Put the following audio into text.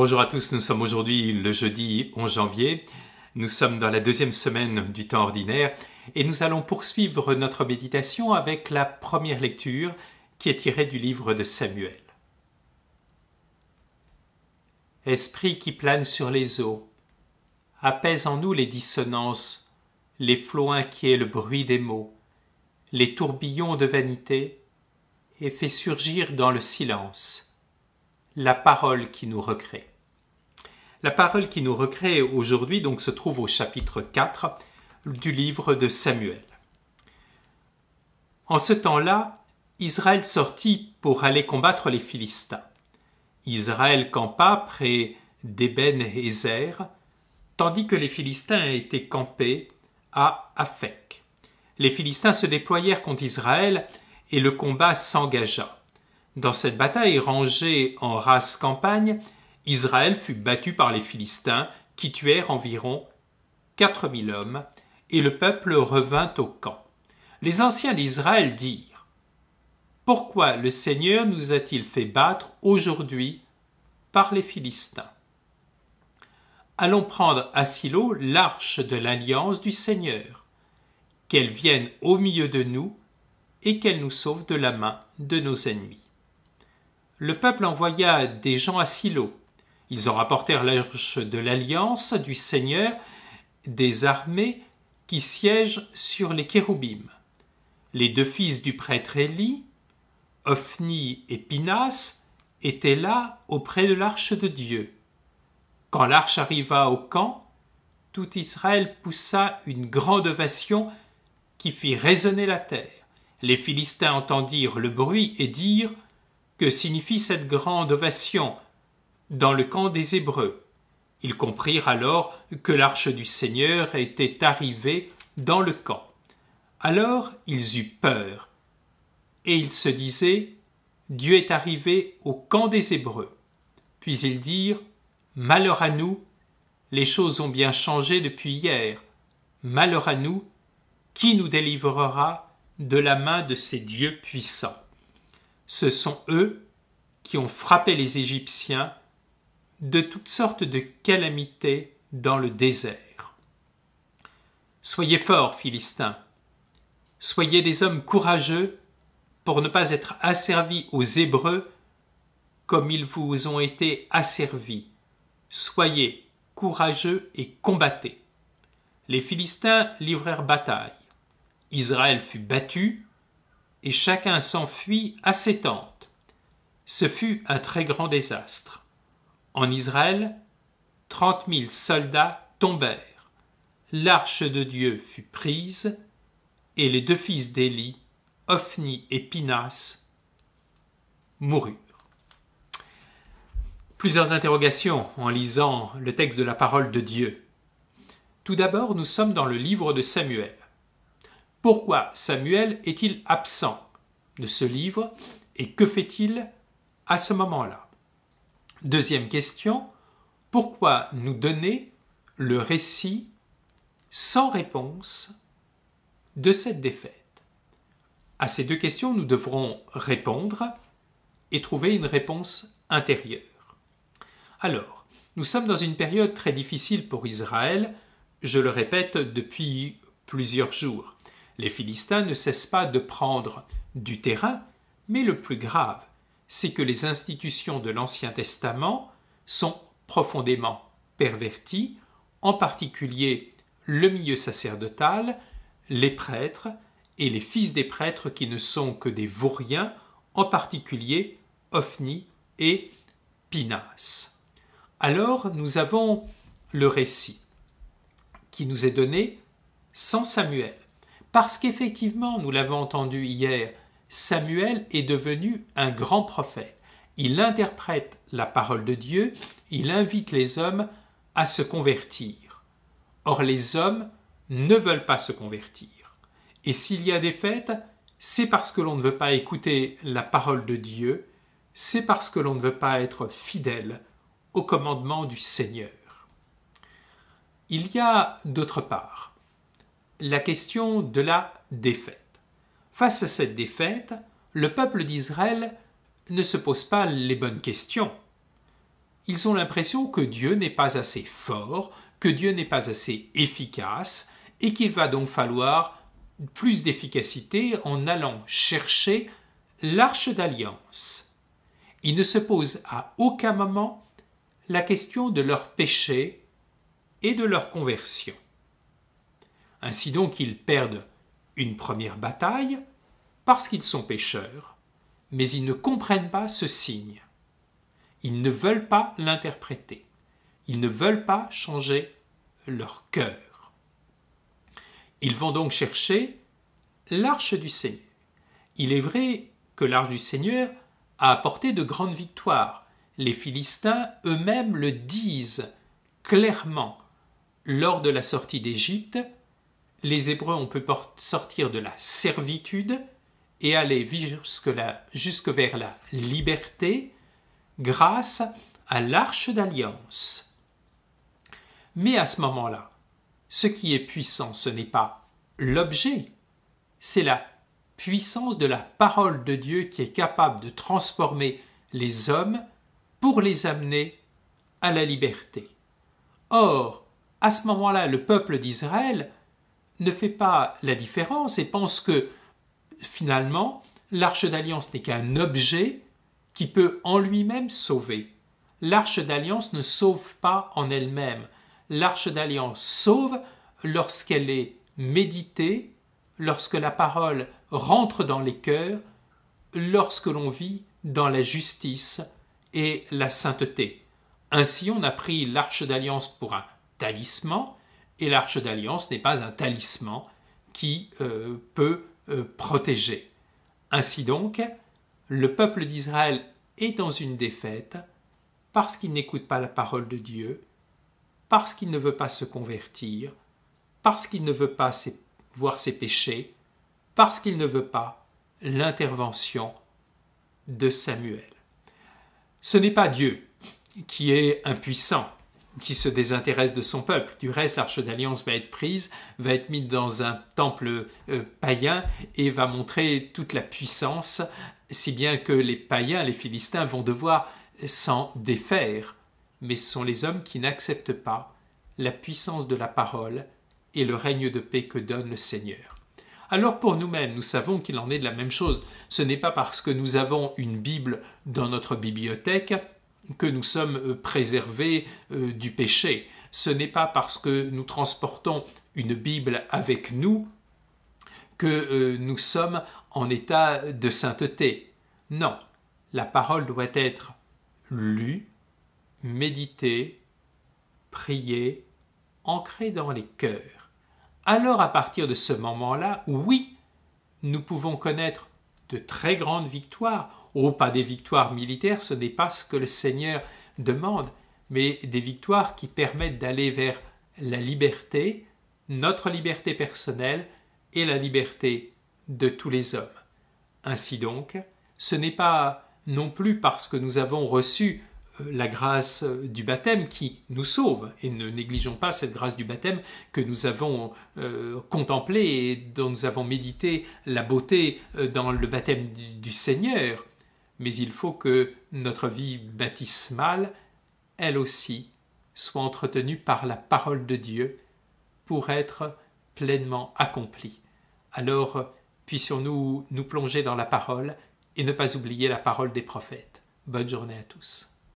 Bonjour à tous, nous sommes aujourd'hui le jeudi 11 janvier. Nous sommes dans la deuxième semaine du temps ordinaire et nous allons poursuivre notre méditation avec la première lecture qui est tirée du livre de Samuel. Esprit qui plane sur les eaux, apaise en nous les dissonances, les flots inquiets, le bruit des mots, les tourbillons de vanité, et fait surgir dans le silence la parole qui nous recrée. La parole qui nous recrée aujourd'hui donc se trouve au chapitre 4 du livre de Samuel. En ce temps-là, Israël sortit pour aller combattre les Philistins. Israël campa près d'Ébène Ezer, tandis que les Philistins étaient campés à Afek. Les Philistins se déployèrent contre Israël et le combat s'engagea. Dans cette bataille rangée en race campagne, Israël fut battu par les Philistins qui tuèrent environ 4000 hommes et le peuple revint au camp. Les anciens d'Israël dirent Pourquoi le Seigneur nous a-t-il fait battre aujourd'hui par les Philistins Allons prendre à Silo l'arche de l'alliance du Seigneur, qu'elle vienne au milieu de nous et qu'elle nous sauve de la main de nos ennemis. Le peuple envoya des gens à Silo ils en rapportèrent l'arche de l'alliance du Seigneur des armées qui siègent sur les kéroubim. Les deux fils du prêtre Élie, Ophni et Pinas, étaient là auprès de l'arche de Dieu. Quand l'arche arriva au camp, tout Israël poussa une grande ovation qui fit résonner la terre. Les Philistins entendirent le bruit et dirent Que signifie cette grande ovation dans le camp des Hébreux. Ils comprirent alors que l'arche du Seigneur était arrivée dans le camp. Alors ils eurent peur, et ils se disaient Dieu est arrivé au camp des Hébreux. Puis ils dirent Malheur à nous, les choses ont bien changé depuis hier. Malheur à nous, qui nous délivrera de la main de ces dieux puissants Ce sont eux qui ont frappé les Égyptiens de toutes sortes de calamités dans le désert. Soyez forts, Philistins, soyez des hommes courageux pour ne pas être asservis aux Hébreux comme ils vous ont été asservis. Soyez courageux et combattez. Les Philistins livrèrent bataille. Israël fut battu et chacun s'enfuit à ses tentes. Ce fut un très grand désastre. En Israël, trente mille soldats tombèrent. L'arche de Dieu fut prise, et les deux fils d'Élie, Ophni et Pinas, moururent. Plusieurs interrogations en lisant le texte de la parole de Dieu. Tout d'abord, nous sommes dans le livre de Samuel. Pourquoi Samuel est-il absent de ce livre et que fait-il à ce moment-là Deuxième question, pourquoi nous donner le récit sans réponse de cette défaite À ces deux questions, nous devrons répondre et trouver une réponse intérieure. Alors, nous sommes dans une période très difficile pour Israël, je le répète depuis plusieurs jours. Les Philistins ne cessent pas de prendre du terrain, mais le plus grave, c'est que les institutions de l'Ancien Testament sont profondément perverties, en particulier le milieu sacerdotal, les prêtres et les fils des prêtres qui ne sont que des vauriens, en particulier Ophni et Pinas. Alors nous avons le récit qui nous est donné sans Samuel. Parce qu'effectivement, nous l'avons entendu hier, Samuel est devenu un grand prophète. Il interprète la parole de Dieu, il invite les hommes à se convertir. Or les hommes ne veulent pas se convertir. Et s'il y a des fêtes, c'est parce que l'on ne veut pas écouter la parole de Dieu, c'est parce que l'on ne veut pas être fidèle au commandement du Seigneur. Il y a d'autre part la question de la défaite. Face à cette défaite, le peuple d'Israël ne se pose pas les bonnes questions. Ils ont l'impression que Dieu n'est pas assez fort, que Dieu n'est pas assez efficace, et qu'il va donc falloir plus d'efficacité en allant chercher l'arche d'alliance. Ils ne se posent à aucun moment la question de leur péché et de leur conversion. Ainsi donc ils perdent une première bataille parce qu'ils sont pécheurs, mais ils ne comprennent pas ce signe. Ils ne veulent pas l'interpréter. Ils ne veulent pas changer leur cœur. Ils vont donc chercher l'arche du Seigneur. Il est vrai que l'arche du Seigneur a apporté de grandes victoires. Les Philistins eux-mêmes le disent clairement. Lors de la sortie d'Égypte, les Hébreux, on peut sortir de la servitude et aller jusque, jusque vers la liberté grâce à l'arche d'alliance. Mais à ce moment-là, ce qui est puissant, ce n'est pas l'objet, c'est la puissance de la parole de Dieu qui est capable de transformer les hommes pour les amener à la liberté. Or, à ce moment-là, le peuple d'Israël ne fait pas la différence et pense que finalement, l'arche d'alliance n'est qu'un objet qui peut en lui-même sauver. L'arche d'alliance ne sauve pas en elle-même. L'arche d'alliance sauve lorsqu'elle est méditée, lorsque la parole rentre dans les cœurs, lorsque l'on vit dans la justice et la sainteté. Ainsi, on a pris l'arche d'alliance pour un talisman, et l'arche d'alliance n'est pas un talisman qui euh, peut euh, protéger. Ainsi donc, le peuple d'Israël est dans une défaite parce qu'il n'écoute pas la parole de Dieu, parce qu'il ne veut pas se convertir, parce qu'il ne veut pas voir ses péchés, parce qu'il ne veut pas l'intervention de Samuel. Ce n'est pas Dieu qui est impuissant, qui se désintéresse de son peuple. Du reste, l'Arche d'Alliance va être prise, va être mise dans un temple euh, païen et va montrer toute la puissance, si bien que les païens, les Philistins, vont devoir s'en défaire. Mais ce sont les hommes qui n'acceptent pas la puissance de la parole et le règne de paix que donne le Seigneur. Alors pour nous-mêmes, nous savons qu'il en est de la même chose. Ce n'est pas parce que nous avons une Bible dans notre bibliothèque que nous sommes euh, préservés euh, du péché. Ce n'est pas parce que nous transportons une Bible avec nous que euh, nous sommes en état de sainteté. Non, la parole doit être lue, méditée, priée, ancrée dans les cœurs. Alors à partir de ce moment-là, oui, nous pouvons connaître de très grandes victoires ou oh, pas des victoires militaires, ce n'est pas ce que le Seigneur demande, mais des victoires qui permettent d'aller vers la liberté, notre liberté personnelle et la liberté de tous les hommes. Ainsi donc, ce n'est pas non plus parce que nous avons reçu euh, la grâce euh, du baptême qui nous sauve, et ne négligeons pas cette grâce du baptême que nous avons euh, contemplée et dont nous avons médité la beauté dans le baptême du Seigneur, mais il faut que notre vie baptismale, elle aussi, soit entretenue par la parole de Dieu pour être pleinement accomplie. Alors, puissions-nous nous plonger dans la parole et ne pas oublier la parole des prophètes. Bonne journée à tous.